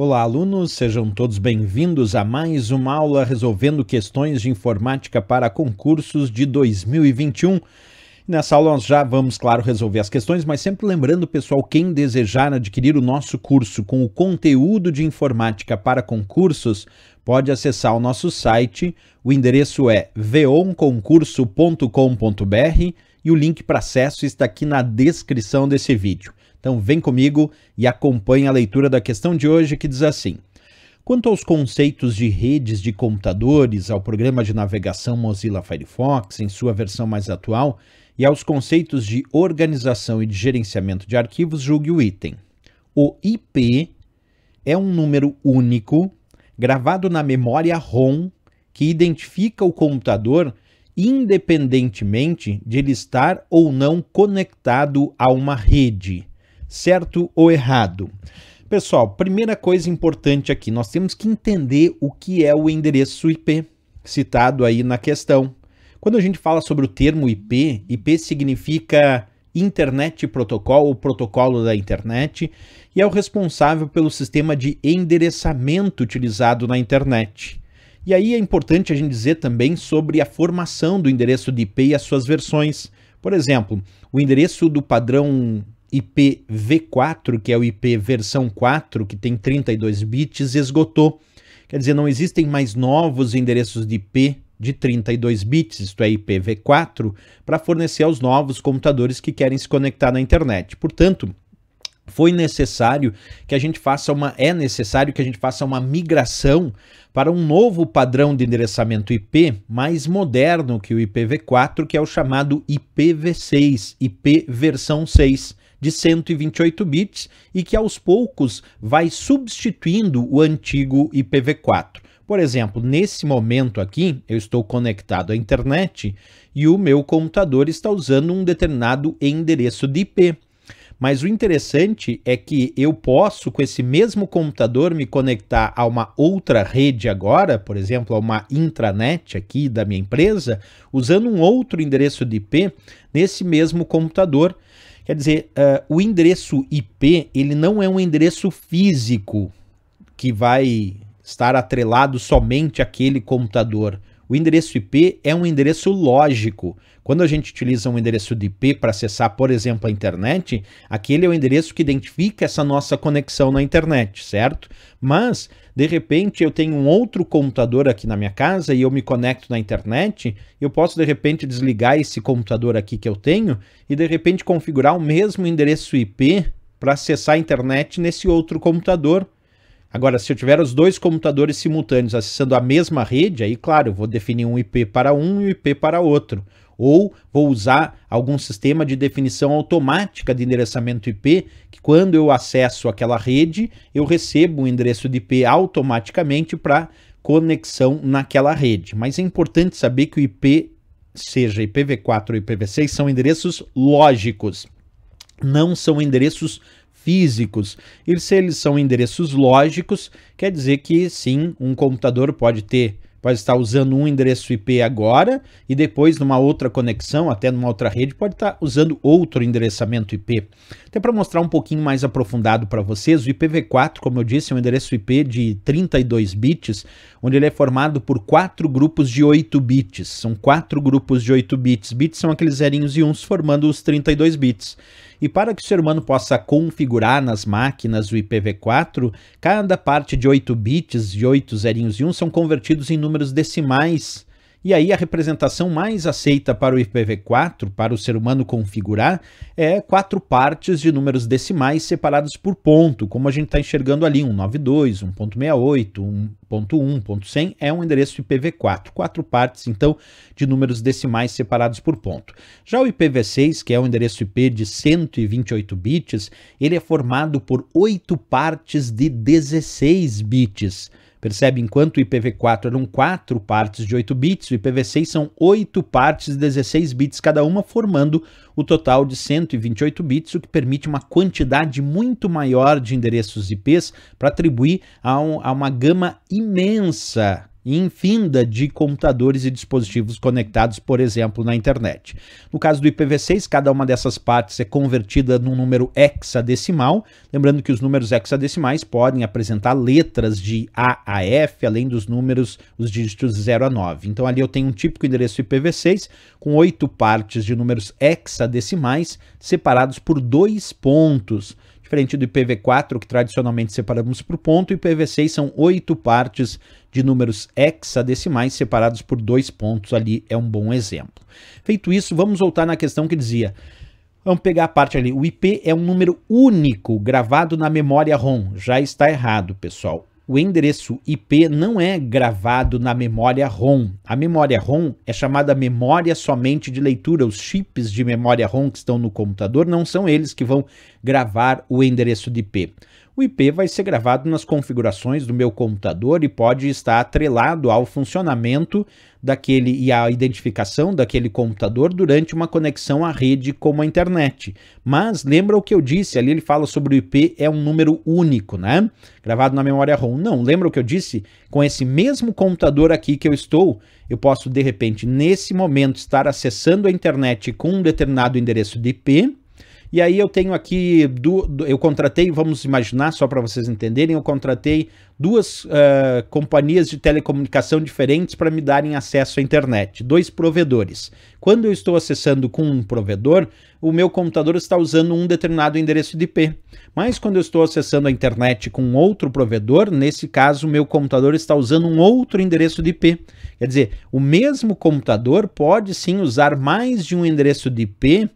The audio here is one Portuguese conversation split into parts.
Olá, alunos, sejam todos bem-vindos a mais uma aula resolvendo questões de informática para concursos de 2021. Nessa aula nós já vamos, claro, resolver as questões, mas sempre lembrando, pessoal, quem desejar adquirir o nosso curso com o conteúdo de informática para concursos, pode acessar o nosso site. O endereço é veonconcurso.com.br e o link para acesso está aqui na descrição desse vídeo. Então vem comigo e acompanhe a leitura da questão de hoje que diz assim: Quanto aos conceitos de redes de computadores, ao programa de navegação Mozilla Firefox em sua versão mais atual e aos conceitos de organização e de gerenciamento de arquivos, julgue o item. O IP é um número único gravado na memória ROM que identifica o computador independentemente de ele estar ou não conectado a uma rede certo ou errado? Pessoal, primeira coisa importante aqui, nós temos que entender o que é o endereço IP citado aí na questão. Quando a gente fala sobre o termo IP, IP significa Internet Protocol, ou protocolo da internet, e é o responsável pelo sistema de endereçamento utilizado na internet. E aí é importante a gente dizer também sobre a formação do endereço de IP e as suas versões. Por exemplo, o endereço do padrão IPv4, que é o IP versão 4, que tem 32 bits, esgotou. Quer dizer, não existem mais novos endereços de IP de 32 bits, isto é IPv4, para fornecer aos novos computadores que querem se conectar na internet. Portanto, foi necessário que a gente faça uma é necessário que a gente faça uma migração para um novo padrão de endereçamento IP mais moderno que o IPv4, que é o chamado IPv6, IP versão 6 de 128 bits e que aos poucos vai substituindo o antigo IPv4. Por exemplo, nesse momento aqui, eu estou conectado à internet e o meu computador está usando um determinado endereço de IP. Mas o interessante é que eu posso, com esse mesmo computador, me conectar a uma outra rede agora, por exemplo, a uma intranet aqui da minha empresa, usando um outro endereço de IP nesse mesmo computador Quer dizer, uh, o endereço IP, ele não é um endereço físico que vai estar atrelado somente àquele computador. O endereço IP é um endereço lógico. Quando a gente utiliza um endereço de IP para acessar, por exemplo, a internet, aquele é o endereço que identifica essa nossa conexão na internet, certo? Mas, de repente, eu tenho um outro computador aqui na minha casa e eu me conecto na internet, eu posso, de repente, desligar esse computador aqui que eu tenho e, de repente, configurar o mesmo endereço IP para acessar a internet nesse outro computador Agora, se eu tiver os dois computadores simultâneos acessando a mesma rede, aí, claro, vou definir um IP para um e um IP para outro. Ou vou usar algum sistema de definição automática de endereçamento IP, que quando eu acesso aquela rede, eu recebo o um endereço de IP automaticamente para conexão naquela rede. Mas é importante saber que o IP, seja IPv4 ou IPv6, são endereços lógicos, não são endereços físicos. E se eles são endereços lógicos, quer dizer que sim, um computador pode ter pode estar usando um endereço IP agora e depois numa outra conexão, até numa outra rede, pode estar usando outro endereçamento IP. Até para mostrar um pouquinho mais aprofundado para vocês, o IPv4, como eu disse, é um endereço IP de 32 bits, onde ele é formado por quatro grupos de 8 bits. São quatro grupos de 8 bits. Bits são aqueles zerinhos e uns formando os 32 bits. E para que o ser humano possa configurar nas máquinas o IPv4, cada parte de 8 bits, de 8 zerinhos e 1 são convertidos em números decimais. E aí a representação mais aceita para o IPv4, para o ser humano configurar, é quatro partes de números decimais separados por ponto, como a gente está enxergando ali, 192, 1.68, 1.1, 1.100, é um endereço IPv4, quatro partes, então, de números decimais separados por ponto. Já o IPv6, que é o um endereço IP de 128 bits, ele é formado por oito partes de 16 bits. Percebe? Enquanto o IPv4 eram 4 partes de 8 bits, o IPv6 são 8 partes de 16 bits cada uma, formando o total de 128 bits, o que permite uma quantidade muito maior de endereços IPs para atribuir a, um, a uma gama imensa infinda de computadores e dispositivos conectados, por exemplo, na internet. No caso do IPv6, cada uma dessas partes é convertida num número hexadecimal, lembrando que os números hexadecimais podem apresentar letras de A a F, além dos números, os dígitos 0 a 9. Então ali eu tenho um típico endereço IPv6 com oito partes de números hexadecimais separados por dois pontos diferente do IPv4, que tradicionalmente separamos por ponto, o IPv6 são oito partes de números hexadecimais separados por dois pontos, ali é um bom exemplo. Feito isso, vamos voltar na questão que dizia, Vamos pegar a parte ali. O IP é um número único gravado na memória ROM. Já está errado, pessoal o endereço IP não é gravado na memória ROM. A memória ROM é chamada memória somente de leitura. Os chips de memória ROM que estão no computador não são eles que vão gravar o endereço de IP o IP vai ser gravado nas configurações do meu computador e pode estar atrelado ao funcionamento daquele e à identificação daquele computador durante uma conexão à rede como a internet. Mas lembra o que eu disse ali, ele fala sobre o IP é um número único, né? Gravado na memória ROM. Não, lembra o que eu disse? Com esse mesmo computador aqui que eu estou, eu posso de repente nesse momento estar acessando a internet com um determinado endereço de IP e aí eu tenho aqui, do, do eu contratei, vamos imaginar, só para vocês entenderem, eu contratei duas uh, companhias de telecomunicação diferentes para me darem acesso à internet, dois provedores. Quando eu estou acessando com um provedor, o meu computador está usando um determinado endereço de IP. Mas quando eu estou acessando a internet com outro provedor, nesse caso, o meu computador está usando um outro endereço de IP. Quer dizer, o mesmo computador pode sim usar mais de um endereço de IP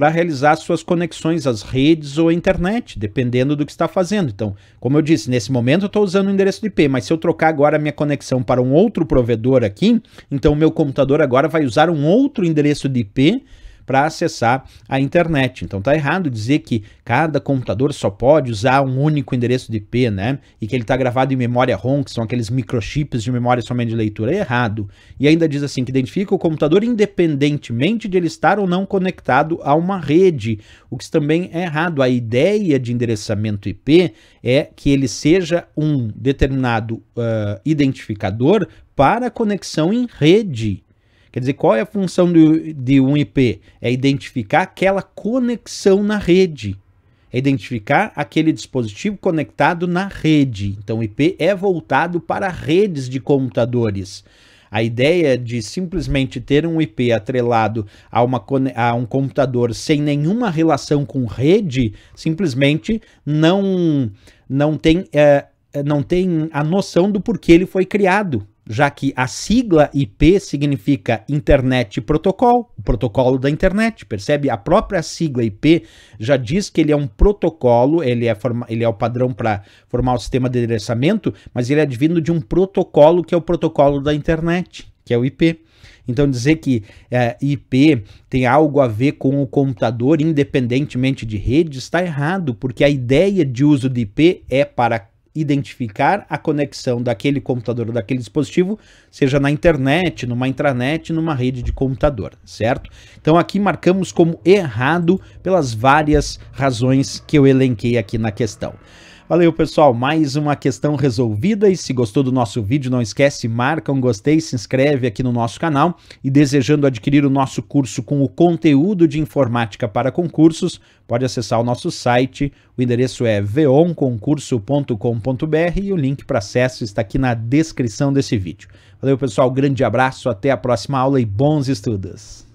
para realizar suas conexões às redes ou à internet, dependendo do que está fazendo. Então, como eu disse, nesse momento eu estou usando o endereço de IP, mas se eu trocar agora a minha conexão para um outro provedor aqui, então o meu computador agora vai usar um outro endereço de IP para acessar a internet. Então tá errado dizer que cada computador só pode usar um único endereço de IP, né? E que ele está gravado em memória ROM, que são aqueles microchips de memória somente de leitura. É errado. E ainda diz assim que identifica o computador independentemente de ele estar ou não conectado a uma rede, o que também é errado. A ideia de endereçamento IP é que ele seja um determinado uh, identificador para conexão em rede Quer dizer, qual é a função do, de um IP? É identificar aquela conexão na rede. É identificar aquele dispositivo conectado na rede. Então, o IP é voltado para redes de computadores. A ideia de simplesmente ter um IP atrelado a, uma, a um computador sem nenhuma relação com rede, simplesmente não, não, tem, é, é não tem a noção do porquê ele foi criado já que a sigla IP significa Internet Protocol, o protocolo da internet, percebe? A própria sigla IP já diz que ele é um protocolo, ele é, forma, ele é o padrão para formar o sistema de endereçamento, mas ele é advindo de um protocolo que é o protocolo da internet, que é o IP. Então, dizer que é, IP tem algo a ver com o computador, independentemente de rede, está errado, porque a ideia de uso de IP é para identificar a conexão daquele computador ou daquele dispositivo, seja na internet, numa intranet, numa rede de computador, certo? Então aqui marcamos como errado pelas várias razões que eu elenquei aqui na questão. Valeu, pessoal. Mais uma questão resolvida. E se gostou do nosso vídeo, não esquece, marca um gostei, se inscreve aqui no nosso canal. E desejando adquirir o nosso curso com o conteúdo de informática para concursos, pode acessar o nosso site. O endereço é veonconcurso.com.br e o link para acesso está aqui na descrição desse vídeo. Valeu, pessoal. Grande abraço, até a próxima aula e bons estudos.